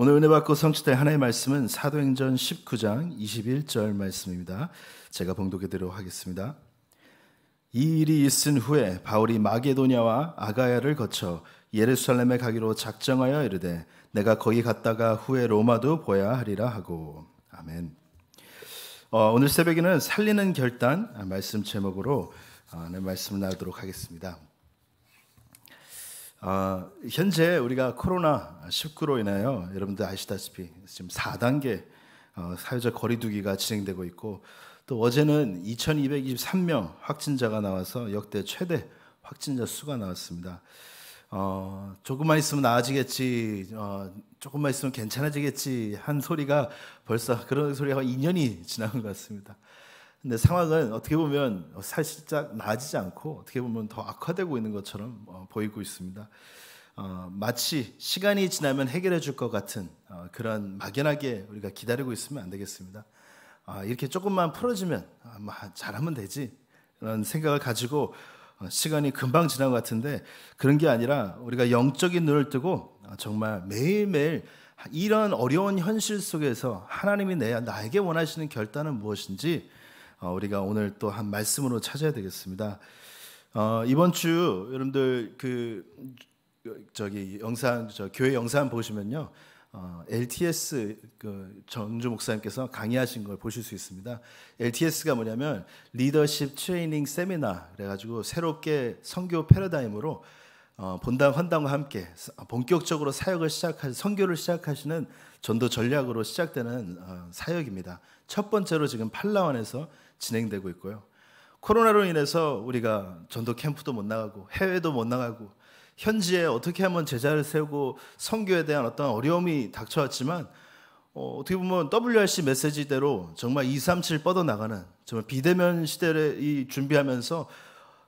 오늘 은혜 받고 성취된 하나님의 말씀은 사도행전 19장 21절 말씀입니다. 제가 봉독해드리도록 하겠습니다. 이 일이 있은 후에 바울이 마게도냐와 아가야를 거쳐 예루살렘에 가기로 작정하여 이르되 내가 거기 갔다가 후에 로마도 보야 하리라 하고 아멘. 어, 오늘 새벽에는 살리는 결단 말씀 제목으로 어, 말씀을 나누도록 하겠습니다. 아, 현재 우리가 코로나 19로 인하여 여러분들 아시다시피 지금 4단계 어, 사회적 거리두기가 진행되고 있고 또 어제는 2,223명 확진자가 나와서 역대 최대 확진자 수가 나왔습니다. 어, 조금만 있으면 나아지겠지, 어, 조금만 있으면 괜찮아지겠지 한 소리가 벌써 그런 소리가 2년이 지난 것 같습니다. 근데 상황은 어떻게 보면 살짝 나아지지 않고 어떻게 보면 더 악화되고 있는 것처럼 어, 보이고 있습니다. 어, 마치 시간이 지나면 해결해 줄 것 같은 어, 그런 막연하게 우리가 기다리고 있으면 안 되겠습니다. 아, 이렇게 조금만 풀어지면 잘하면 되지 이런 생각을 가지고 시간이 금방 지난 것 같은데 그런 게 아니라 우리가 영적인 눈을 뜨고 아, 정말 매일매일 이런 어려운 현실 속에서 하나님이 내 나에게 원하시는 결단은 무엇인지 어, 우리가 오늘 또 한 말씀으로 찾아야 되겠습니다. 어, 이번 주 여러분들 그 저기 영상 저 교회 영상 보시면요. 어, LTS 그 전주 목사님께서 강의하신 걸 보실 수 있습니다. LTS가 뭐냐면 리더십 트레이닝 세미나 그래가지고 새롭게 선교 패러다임으로 어, 본당 헌당과 함께 본격적으로 사역을 시작할 선교를 시작하시는 전도 전략으로 시작되는 어, 사역입니다. 첫 번째로 지금 팔라완에서 진행되고 있고요. 코로나로 인해서 우리가 전도 캠프도 못 나가고 해외도 못 나가고 현지에 어떻게 하면 제자를 세우고 선교에 대한 어떤 어려움이 닥쳐왔지만 어, 떻게 보면 WRC 메시지대로 정말 2, 3, 7 뻗어나가는 정말 비대면 시대를 준비하면서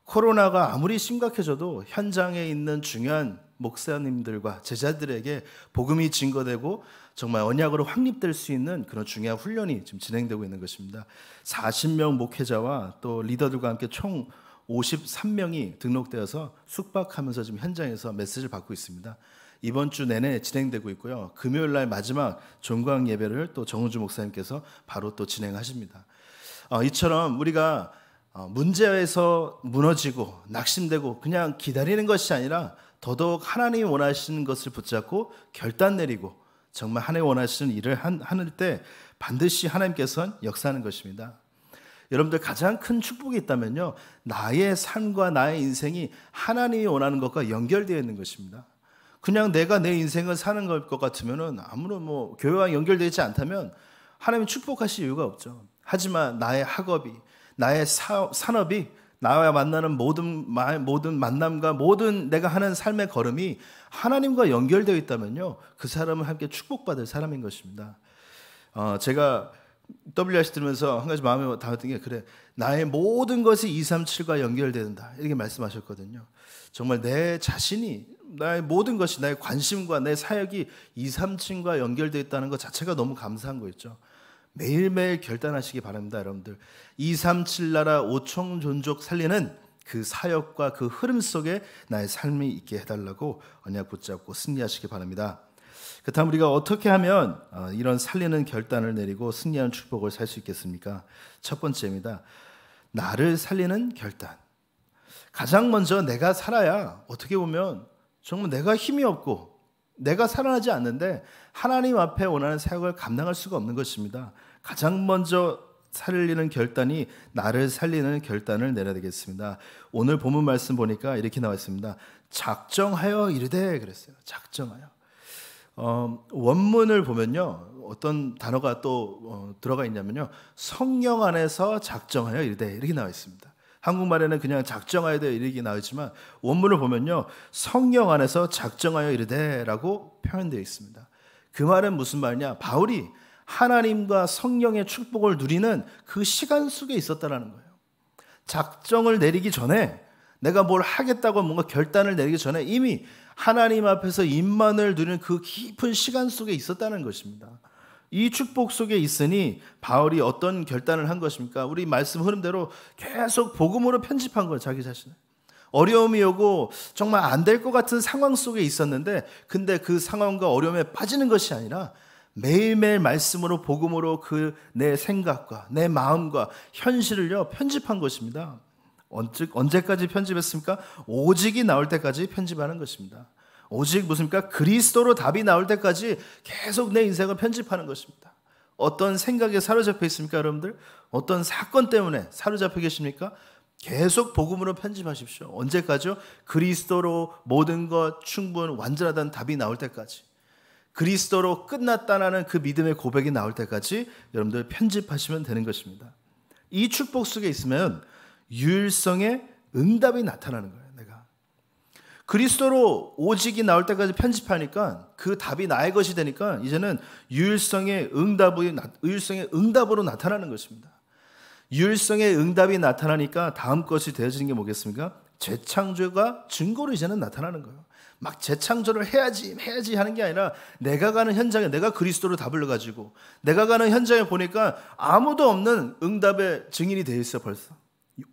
코로나가 아무리 심각해져도 현장에 있는 중요한 목사님들과 제자들에게 복음이 증거되고 정말 언약으로 확립될 수 있는 그런 중요한 훈련이 지금 진행되고 있는 것입니다. 40명 목회자와 또 리더들과 함께 총 53명이 등록되어서 숙박하면서 지금 현장에서 메시지를 받고 있습니다. 이번 주 내내 진행되고 있고요. 금요일 날 마지막 종강 예배를 또 정우주 목사님께서 바로 또 진행하십니다. 어, 이처럼 우리가 어, 문제에서 무너지고 낙심되고 그냥 기다리는 것이 아니라 더더욱 하나님이 원하시는 것을 붙잡고 결단 내리고 정말 하나님 원하시는 일을 하는 때 반드시 하나님께서는 역사하는 것입니다. 여러분들 가장 큰 축복이 있다면요. 나의 삶과 나의 인생이 하나님이 원하는 것과 연결되어 있는 것입니다. 그냥 내가 내 인생을 사는 것 같으면은 아무런 뭐 교회와 연결되지 않다면 하나님 축복하실 이유가 없죠. 하지만 나의 학업이 나의 사, 산업이 나와 만나는 모든 모든 만남과 모든 내가 하는 삶의 걸음이 하나님과 연결되어 있다면요, 그사람을 함께 축복받을 사람인 것입니다. 어, 제가 WRC 들으면서 한 가지 마음에 담았던 게 그래 나의 모든 것이 237과 연결된다 이렇게 말씀하셨거든요. 정말 내 자신이 나의 모든 것이 나의 관심과 내 사역이 237과 연결되어 있다는 것 자체가 너무 감사한 거였죠. 매일매일 결단하시기 바랍니다, 여러분들. 237 나라 5총 존족 살리는 그 사역과 그 흐름 속에 나의 삶이 있게 해달라고 언약 붙잡고 승리하시기 바랍니다. 그렇다면 우리가 어떻게 하면 어, 이런 살리는 결단을 내리고 승리하는 축복을 살 수 있겠습니까? 첫 번째입니다. 나를 살리는 결단. 가장 먼저 내가 살아야 어떻게 보면 정말 내가 힘이 없고 내가 살아나지 않는데 하나님 앞에 원하는 사역을 감당할 수가 없는 것입니다. 가장 먼저 살리는 결단이 나를 살리는 결단을 내려야 되겠습니다. 오늘 본문 말씀 보니까 이렇게 나와 있습니다. 작정하여 이르되 그랬어요. 작정하여. 어, 원문을 보면요. 어떤 단어가 또 어, 들어가 있냐면요. 성령 안에서 작정하여 이르되 이렇게 나와 있습니다. 한국말에는 그냥 작정하여도 이르게 나오지만 원문을 보면요. 성령 안에서 작정하여 이르되라고 표현되어 있습니다. 그 말은 무슨 말이냐? 바울이 하나님과 성령의 축복을 누리는 그 시간 속에 있었다라는 거예요. 작정을 내리기 전에 내가 뭘 하겠다고 뭔가 결단을 내리기 전에 이미 하나님 앞에서 입만을 누리는 그 깊은 시간 속에 있었다는 것입니다. 이 축복 속에 있으니 바울이 어떤 결단을 한 것입니까? 우리 말씀 흐름대로 계속 복음으로 편집한 거예요, 자기 자신을. 어려움이 오고 정말 안 될 것 같은 상황 속에 있었는데 근데 그 상황과 어려움에 빠지는 것이 아니라 매일매일 말씀으로 복음으로 그 내 생각과 내 마음과 현실을요 편집한 것입니다. 언제까지 편집했습니까? 오직이 나올 때까지 편집하는 것입니다. 오직 무슨입니까? 그러니까 그리스도로 답이 나올 때까지 계속 내 인생을 편집하는 것입니다. 어떤 생각에 사로잡혀 있습니까, 여러분들? 어떤 사건 때문에 사로잡혀 계십니까? 계속 복음으로 편집하십시오. 언제까지요? 그리스도로 모든 것 충분 완전하다는 답이 나올 때까지. 그리스도로 끝났다라는 그 믿음의 고백이 나올 때까지 여러분들 편집하시면 되는 것입니다. 이 축복 속에 있으면 유일성의 응답이 나타나는 거예요. 그리스도로 오직이 나올 때까지 편집하니까 그 답이 나의 것이 되니까 이제는 유일성의 응답의 유일성의 응답으로 나타나는 것입니다. 유일성의 응답이 나타나니까 다음 것이 되어지는 게 뭐겠습니까? 재창조가 증거로 이제는 나타나는 거예요. 막 재창조를 해야지 해야지 하는 게 아니라 내가 가는 현장에 내가 그리스도로 답을 가지고 내가 가는 현장에 보니까 아무도 없는 응답의 증인이 돼 있어 벌써.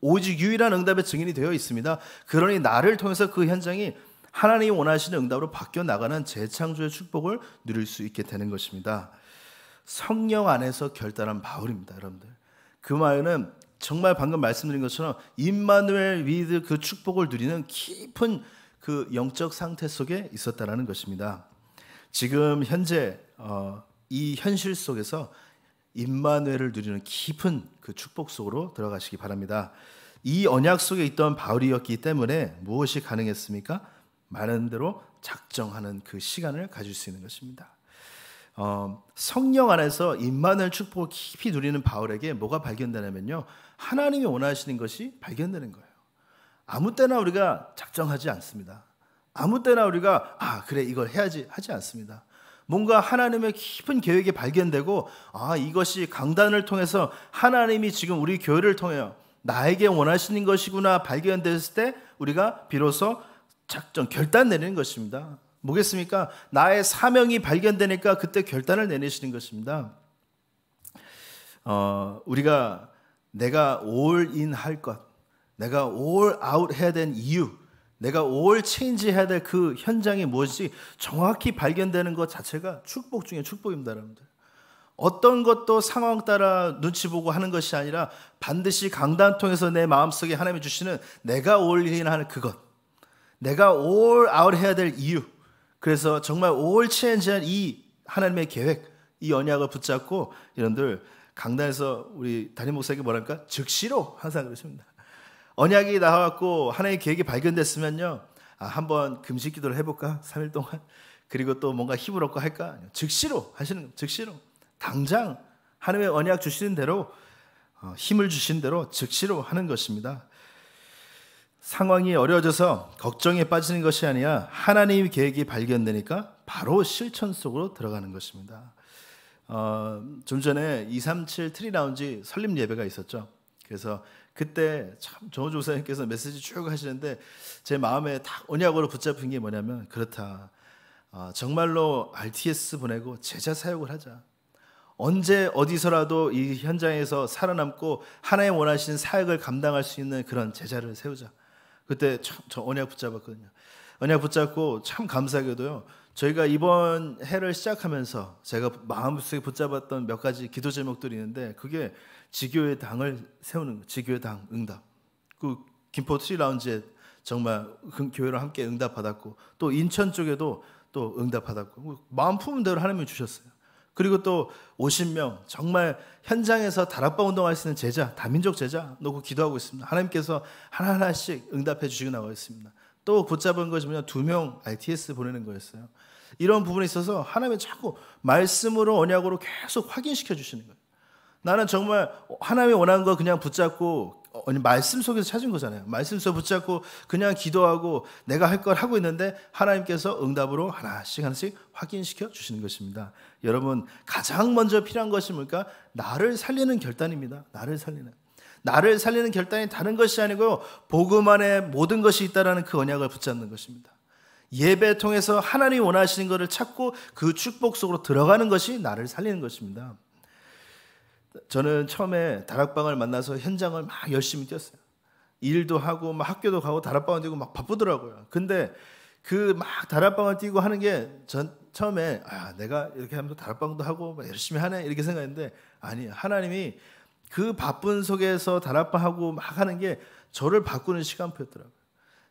오직 유일한 응답의 증인이 되어 있습니다. 그러니 나를 통해서 그 현장이 하나님이 원하시는 응답으로 바뀌어 나가는 재창조의 축복을 누릴 수 있게 되는 것입니다. 성령 안에서 결단한 바울입니다, 여러분들. 그 말은 정말 방금 말씀드린 것처럼 임마누엘 위드 그 축복을 누리는 깊은 그 영적 상태 속에 있었다라는 것입니다. 지금 현재 어, 이 현실 속에서 임마누를 누리는 깊은 그 축복 속으로 들어가시기 바랍니다. 이 언약 속에 있던 바울이었기 때문에 무엇이 가능했습니까? 많은 대로 작정하는 그 시간을 가질 수 있는 것입니다. 어, 성령 안에서 임마누 축복을 깊이 누리는 바울에게 뭐가 발견되냐면요. 하나님이 원하시는 것이 발견되는 거예요. 아무 때나 우리가 작정하지 않습니다. 아무 때나 우리가 아 그래 이걸 해야지 하지 않습니다. 뭔가 하나님의 깊은 계획이 발견되고 아 이것이 강단을 통해서 하나님이 지금 우리 교회를 통해 나에게 원하시는 것이구나 발견됐을 때 우리가 비로소 작정 결단 내리는 것입니다. 뭐겠습니까? 나의 사명이 발견되니까 그때 결단을 내리시는 것입니다. 어, 우리가 내가 올인 할 것, 내가 올 아웃 해야 된 이유, 내가 5월 체인지 해야 될 그 현장이 무엇인지 정확히 발견되는 것 자체가 축복 중에 축복입니다, 여러분들. 어떤 것도 상황 따라 눈치 보고 하는 것이 아니라 반드시 강단 통해서 내 마음속에 하나님이 주시는 내가 올인해야 하는 그것. 내가 올 아웃 해야 될 이유. 그래서 정말 올 체인지한 이 하나님의 계획, 이 언약을 붙잡고 여러분들 강단에서 우리 담임 목사에게 뭐랄까? 즉시로 항상 그러십니다. 언약이 나와갖고 하나의 계획이 발견됐으면요. 아, 한번 금식 기도를 해볼까? 3일 동안. 그리고 또 뭔가 힘을 얻고 할까? 즉시로 하시는, 즉시로. 당장 하나님의 언약 주시는 대로 어, 힘을 주신 대로 즉시로 하는 것입니다. 상황이 어려워져서 걱정에 빠지는 것이 아니라 하나님의 계획이 발견되니까 바로 실천 속으로 들어가는 것입니다. 어, 좀 전에 237 트리라운지 설립 예배가 있었죠. 그래서 그때 참 정호조사님께서 메시지 쭉 하시는데 제 마음에 딱 언약으로 붙잡힌 게 뭐냐면 그렇다. 아, 정말로 RTS 보내고 제자 사역을 하자. 언제 어디서라도 이 현장에서 살아남고 하나의 원하시는 사역을 감당할 수 있는 그런 제자를 세우자. 그때 참저 언약 붙잡았거든요. 언약 붙잡고 참 감사하게도요. 저희가 이번 해를 시작하면서 제가 마음속에 붙잡았던 몇 가지 기도 제목들이 있는데 그게 지교의 당을 세우는 지교의 당 응답. 그 김포 트리 라운지에 정말 그 교회랑 함께 응답받았고 또 인천 쪽에도 또 응답받았고 뭐 마음 품은 대로 하나님이 주셨어요. 그리고 또 50명 정말 현장에서 다락방 운동할 수 있는 제자 다민족 제자 놓고 기도하고 있습니다. 하나님께서 하나하나씩 응답해 주시고 나와 있습니다. 또 붙잡은 것이 뭐냐 두 명 ITS 보내는 거였어요. 이런 부분에 있어서 하나님이 자꾸 말씀으로 언약으로 계속 확인시켜 주시는 거예요. 나는 정말 하나님이 원하는 거 그냥 붙잡고 어, 말씀 속에서 찾은 거잖아요. 말씀 속 붙잡고 그냥 기도하고 내가 할 걸 하고 있는데 하나님께서 응답으로 하나씩 하나씩 확인시켜 주시는 것입니다. 여러분 가장 먼저 필요한 것이 뭘까? 나를 살리는 결단입니다. 나를 살리는. 나를 살리는 결단이 다른 것이 아니고 복음 안에 모든 것이 있다라는 그 언약을 붙잡는 것입니다. 예배 통해서 하나님 원하시는 것을 찾고 그 축복 속으로 들어가는 것이 나를 살리는 것입니다. 저는 처음에 다락방을 만나서 현장을 막 열심히 뛰었어요. 일도 하고 막 학교도 가고 다락방을 뛰고 막 바쁘더라고요. 근데 그 막 다락방을 뛰고 하는 게 전 처음에 아 내가 이렇게 하면서 다락방도 하고 열심히 하네 이렇게 생각했는데 아니 하나님이 그 바쁜 속에서 다락방하고막 하는 게 저를 바꾸는 시간표였더라고요.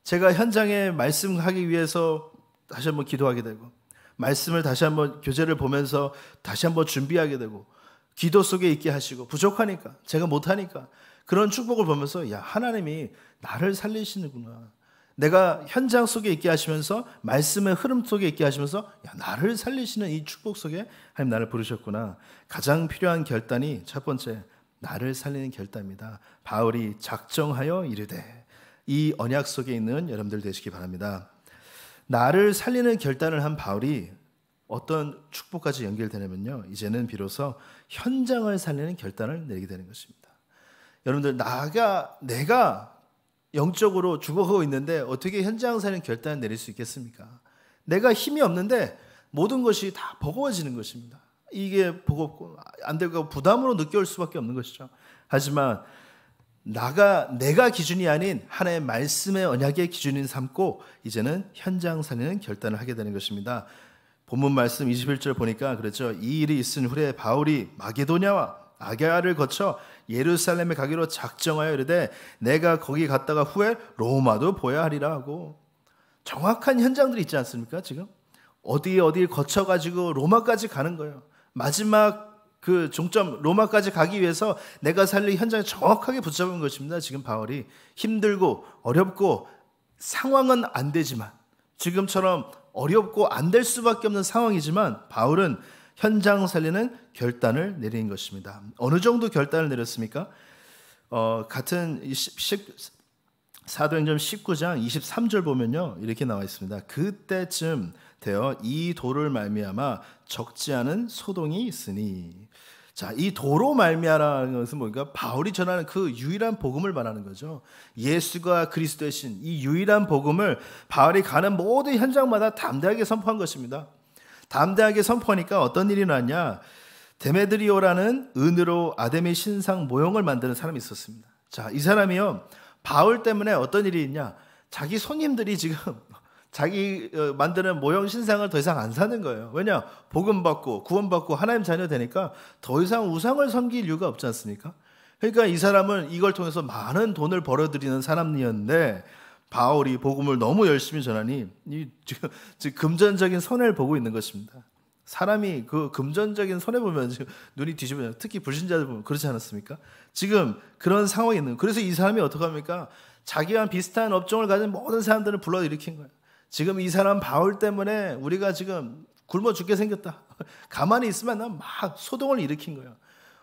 제가 현장에 말씀하기 위해서 다시 한번 기도하게 되고 말씀을 다시 한번 교재를 보면서 다시 한번 준비하게 되고 기도 속에 있게 하시고 부족하니까 제가 못하니까 그런 축복을 보면서 야 하나님이 나를 살리시는구나 내가 현장 속에 있게 하시면서 말씀의 흐름 속에 있게 하시면서 야 나를 살리시는 이 축복 속에 하나님 나를 부르셨구나 가장 필요한 결단이 첫 번째 나를 살리는 결단입니다. 바울이 작정하여 이르되 이 언약 속에 있는 여러분들 되시기 바랍니다. 나를 살리는 결단을 한 바울이 어떤 축복까지 연결되냐면요. 이제는 비로소 현장을 살리는 결단을 내리게 되는 것입니다. 여러분들 나가 내가 영적으로 죽어가고 있는데 어떻게 현장 살리는 결단을 내릴 수 있겠습니까? 내가 힘이 없는데 모든 것이 다 버거워지는 것입니다. 이게 보겁고안 되고 부담으로 느껴올 수밖에 없는 것이죠. 하지만 나가 내가 기준이 아닌 하나의 말씀의 언약의 기준인 삼고 이제는 현장 사는 결단을 하게 되는 것입니다. 본문 말씀 21절 보니까 그랬죠. 이 일이 있은 후에 바울이 마게도냐와 아게아를 거쳐 예루살렘에 가기로 작정하여 이르되 내가 거기 갔다가 후에 로마도 보야 하리라 하고 정확한 현장들이 있지 않습니까? 지금 어디 어디 거쳐 가지고 로마까지 가는 거예요. 마지막 그 종점 로마까지 가기 위해서 내가 살릴 현장에 정확하게 붙잡은 것입니다. 지금 바울이 힘들고 어렵고 상황은 안 되지만 지금처럼 어렵고 안 될 수밖에 없는 상황이지만 바울은 현장 살리는 결단을 내린 것입니다. 어느 정도 결단을 내렸습니까? 어, 같은 사도행전 19장 23절 보면요 이렇게 나와 있습니다. 그때쯤 되어 이 도를 말미암아 적지 않은 소동이 있으니 자, 이 도로 말미암아라는 것은 뭔가 바울이 전하는 그 유일한 복음을 말하는 거죠. 예수가 그리스도의 신, 이 유일한 복음을 바울이 가는 모든 현장마다 담대하게 선포한 것입니다. 담대하게 선포하니까 어떤 일이 났냐? 데메드리오라는 은으로 아데미 신상 모형을 만드는 사람이 있었습니다. 자, 이 사람이요. 바울 때문에 어떤 일이 있냐? 자기 손님들이 지금 자기 어, 만드는 모형 신상을 더 이상 안 사는 거예요. 왜냐? 복음 받고 구원 받고 하나님 자녀 되니까 더 이상 우상을 섬길 이유가 없지 않습니까? 그러니까 이 사람은 이걸 통해서 많은 돈을 벌어들이는 사람이었는데 바울이 복음을 너무 열심히 전하니 지금 금전적인 손해를 보고 있는 것입니다. 사람이 그 금전적인 손해 보면 지금 눈이 뒤집어져. 특히 불신자들 보면 그렇지 않았습니까? 지금 그런 상황이 있는. 그래서 이 사람이 어떻게 합니까? 자기와 비슷한 업종을 가진 모든 사람들을 불러 일으킨 거예요. 지금 이 사람 바울 때문에 우리가 지금 굶어 죽게 생겼다. 가만히 있으면 난 막 소동을 일으킨 거예요.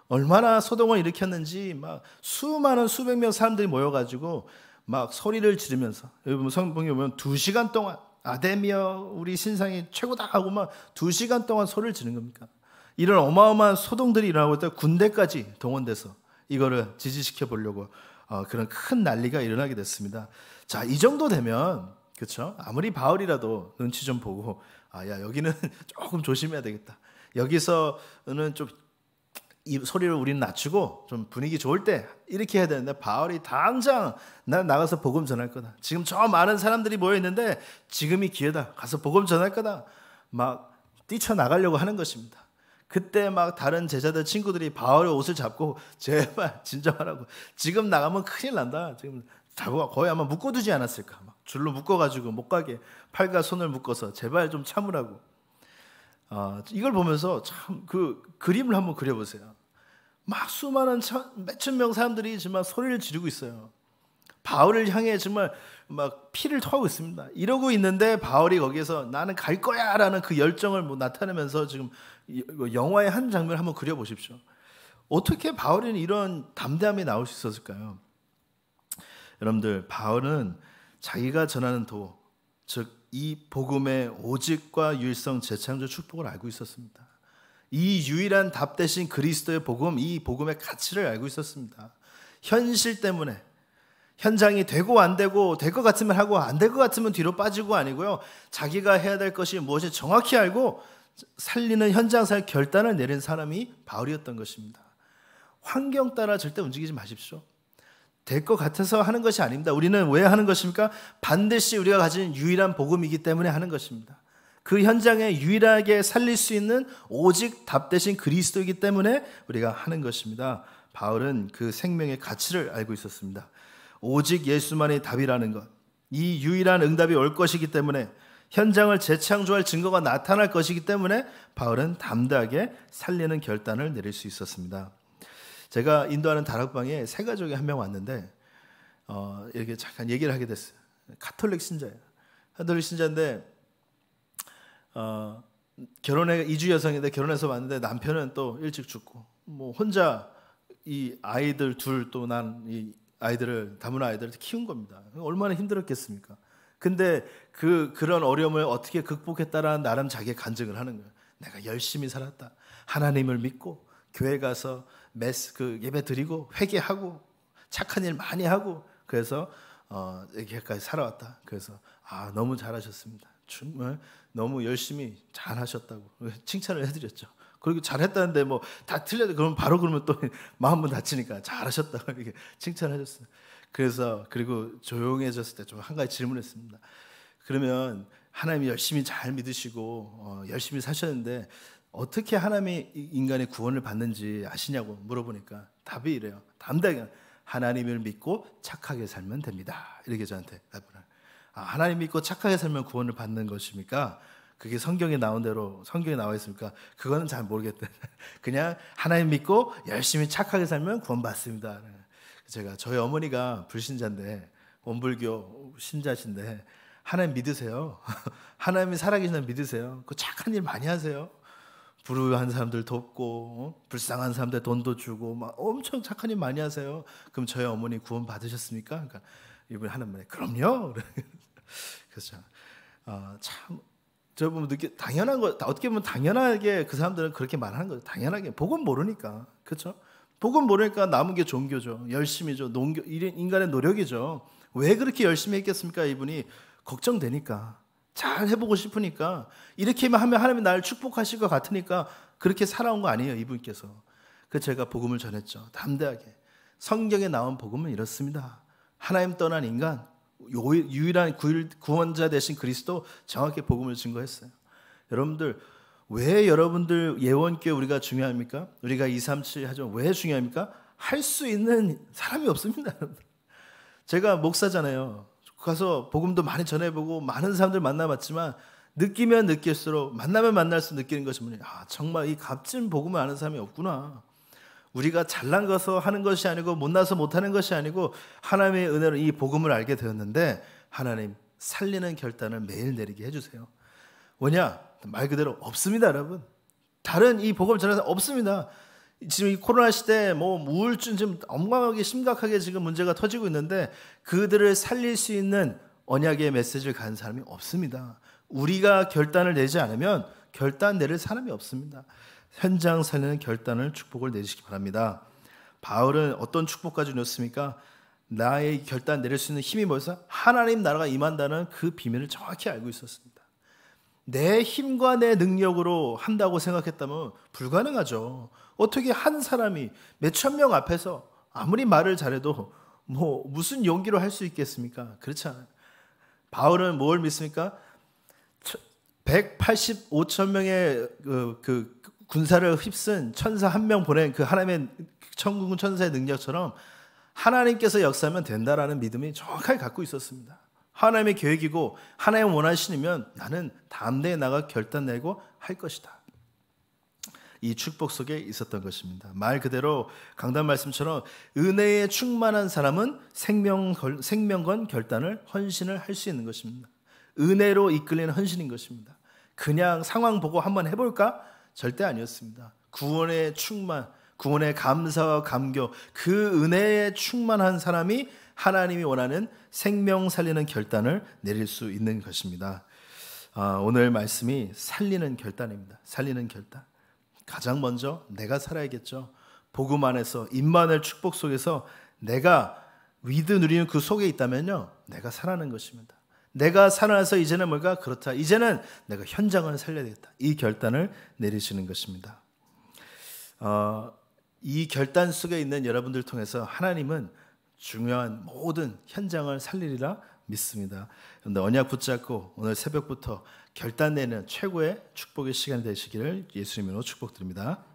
얼마나 소동을 일으켰는지 막 수많은 수백 명 사람들이 모여가지고 막 소리를 지르면서 여기 보면 성경에 보면 두 시간 동안 아데미어 우리 신상이 최고다 하고 막두 시간 동안 소리를 지는 겁니까? 이런 어마어마한 소동들이 일어나고 있다 군대까지 동원돼서 이거를 지지시켜 보려고 어, 그런 큰 난리가 일어나게 됐습니다. 자, 이 정도 되면 그렇죠? 아무리 바울이라도 눈치 좀 보고 아, 야 여기는 조금 조심해야 되겠다. 여기서는 좀이 소리를 우리는 낮추고 좀 분위기 좋을 때 이렇게 해야 되는데 바울이 당장 나 나가서 복음 전할 거다. 지금 저 많은 사람들이 모여 있는데 지금이 기회다. 가서 복음 전할 거다. 막 뛰쳐 나가려고 하는 것입니다. 그때 막 다른 제자들 친구들이 바울의 옷을 잡고 제발 진정하라고. 지금 나가면 큰일 난다. 지금 잡아 거의 아마 묶어두지 않았을까. 막 줄로 묶어가지고 못 가게 팔과 손을 묶어서 제발 좀 참으라고. 아, 이걸 보면서 참 그 그림을 한번 그려보세요. 막 수많은 몇천 명 사람들이 지만 소리를 지르고 있어요. 바울을 향해 정말 막 피를 토하고 있습니다. 이러고 있는데 바울이 거기에서 나는 갈 거야라는 그 열정을 뭐 나타내면서 지금 영화의 한 장면을 한번 그려보십시오. 어떻게 바울은 이런 담대함이 나올 수 있었을까요? 여러분들 바울은 자기가 전하는 도, 즉이 복음의 오직과 유일성 재창조 축복을 알고 있었습니다. 이 유일한 답 대신 그리스도의 복음, 이 복음의 가치를 알고 있었습니다. 현실 때문에 현장이 되고 안 되고 될 것 같으면 하고 안 될 것 같으면 뒤로 빠지고 아니고요. 자기가 해야 될 것이 무엇이 정확히 알고 살리는 현장사 결단을 내린 사람이 바울이었던 것입니다. 환경 따라 절대 움직이지 마십시오. 될것 같아서 하는 것이 아닙니다. 우리는 왜 하는 것입니까? 반드시 우리가 가진 유일한 복음이기 때문에 하는 것입니다. 그 현장에 유일하게 살릴 수 있는 오직 답 대신 그리스도이기 때문에 우리가 하는 것입니다. 바울은 그 생명의 가치를 알고 있었습니다. 오직 예수만이 답이라는 것. 이 유일한 응답이 올 것이기 때문에 현장을 재창조할 증거가 나타날 것이기 때문에 바울은 담대하게 살리는 결단을 내릴 수 있었습니다. 제가 인도하는 다락방에 세 가족이 한 명 왔는데 어, 이렇게 잠깐 얘기를 하게 됐어요. 카톨릭 신자예요. 카톨릭 신자인데 어, 결혼해 이주 여성인데 결혼해서 왔는데 남편은 또 일찍 죽고 뭐 혼자 이 아이들 둘 또 난 이 아이들을 다문 아이들을 키운 겁니다. 그러니까 얼마나 힘들었겠습니까? 근데 그 그런 어려움을 어떻게 극복했다라는 나름 자기의 간증을 하는 거예요. 내가 열심히 살았다. 하나님을 믿고 교회 가서 메스 그 예배 드리고 회개하고 착한 일 많이 하고 그래서 어, 이렇게까지 살아왔다. 그래서 아 너무 잘하셨습니다. 정말 너무 열심히 잘하셨다고 칭찬을 해드렸죠. 그리고 잘했다는데 뭐 다 틀려도 그럼 바로 그러면 또 마음은 다치니까 잘하셨다고 이렇게 칭찬하셨어요. 그래서 그리고 조용해졌을 때 좀 한 가지 질문했습니다. 그러면 하나님이 열심히 잘 믿으시고 어, 열심히 사셨는데 어떻게 하나님이 인간의 구원을 받는지 아시냐고 물어보니까 답이 이래요. 담대하게 하나님을 믿고 착하게 살면 됩니다. 이렇게 저한테 답변을. 아, 하나님 믿고 착하게 살면 구원을 받는 것입니까? 그게 성경에 나온 대로 성경에 나와 있습니까? 그거는 잘 모르겠다. 그냥 하나님 믿고 열심히 착하게 살면 구원받습니다. 제가 저희 어머니가 불신자인데 원불교 신자신데 하나님 믿으세요. 하나님이 살아계시는 믿으세요. 그 착한 일 많이 하세요. 부우한 사람들 돕고 어? 불쌍한 사람들 돈도 주고 막 엄청 착한 일 많이 하세요. 그럼 저희 어머니 구원 받으셨습니까? 그러니까 이분 하는 말에 그럼요. 그래서 어, 참 저분 느끼 당연한 거 어떻게 보면 당연하게 그 사람들은 그렇게 말하는 거죠. 당연하게 복음 모르니까 그렇죠. 복음 모르니까 남은 게 종교죠. 열심이죠. 농교 인간의 노력이죠. 왜 그렇게 열심히 했겠습니까? 이분이 걱정되니까. 잘 해보고 싶으니까 이렇게 하면 하나님이 날 축복하실 것 같으니까 그렇게 살아온 거 아니에요 이분께서. 그 제가 복음을 전했죠 담대하게. 성경에 나온 복음은 이렇습니다. 하나님 떠난 인간 유일한 구원자 대신 그리스도 정확히 복음을 증거했어요. 여러분들 왜 여러분들 예원교 우리가 중요합니까? 우리가 2, 3, 7 하죠. 왜 중요합니까? 할 수 있는 사람이 없습니다. 제가 목사잖아요. 가서 복음도 많이 전해보고 많은 사람들 만나봤지만 느끼면 느낄수록 만나면 만날수록 느끼는 것이 뭐냐 아 정말 이 값진 복음을 아는 사람이 없구나 우리가 잘난 것서 하는 것이 아니고 못나서 못하는 것이 아니고 하나님의 은혜로 이 복음을 알게 되었는데 하나님 살리는 결단을 매일 내리게 해주세요 왜냐 말 그대로 없습니다 여러분 다른 이 복음을 전하는 사람 없습니다 지금 이 코로나 시대에 뭐 우울증 좀 엄강하게 심각하게 지금 문제가 터지고 있는데 그들을 살릴 수 있는 언약의 메시지를 가는 사람이 없습니다. 우리가 결단을 내지 않으면 결단 내릴 사람이 없습니다. 현장 살리는 결단을 축복을 내리시기 바랍니다. 바울은 어떤 축복까지 넣었습니까? 나의 결단 내릴 수 있는 힘이 뭐였어? 하나님 나라가 임한다는 그 비밀을 정확히 알고 있었습니다. 내 힘과 내 능력으로 한다고 생각했다면 불가능하죠. 어떻게 한 사람이 몇천 명 앞에서 아무리 말을 잘해도 뭐 무슨 용기로 할 수 있겠습니까? 그렇지 않아요. 바울은 뭘 믿습니까? 185천 명의 그, 그 군사를 휩쓴 천사 한 명 보낸 그 하나님의 천군 천사의 능력처럼 하나님께서 역사하면 된다라는 믿음이 정확하게 갖고 있었습니다. 하나님의 계획이고 하나님 원하시면 나는 담대히 나가 결단 내고 할 것이다. 이 축복 속에 있었던 것입니다. 말 그대로 강단 말씀처럼 은혜에 충만한 사람은 생명 생명건 결단을 헌신을 할 수 있는 것입니다. 은혜로 이끌리는 헌신인 것입니다. 그냥 상황 보고 한번 해볼까? 절대 아니었습니다. 구원의 충만, 구원의 감사와 감격, 그 은혜에 충만한 사람이 하나님이 원하는 생명 살리는 결단을 내릴 수 있는 것입니다. 아, 오늘 말씀이 살리는 결단입니다. 살리는 결단. 가장 먼저 내가 살아야겠죠. 복음 안에서 임만의 축복 속에서 내가 위드 누리는 그 속에 있다면요. 내가 살아는 것입니다. 내가 살아나서 이제는 뭘까? 그렇다. 이제는 내가 현장을 살려야 겠다이 결단을 내리시는 것입니다. 어, 이 결단 속에 있는 여러분들 통해서 하나님은 중요한 모든 현장을 살리리라 믿습니다. 그런데 언약 붙잡고 오늘 새벽부터 결단내는 최고의 축복의 시간 되시기를 예수님으로 축복드립니다.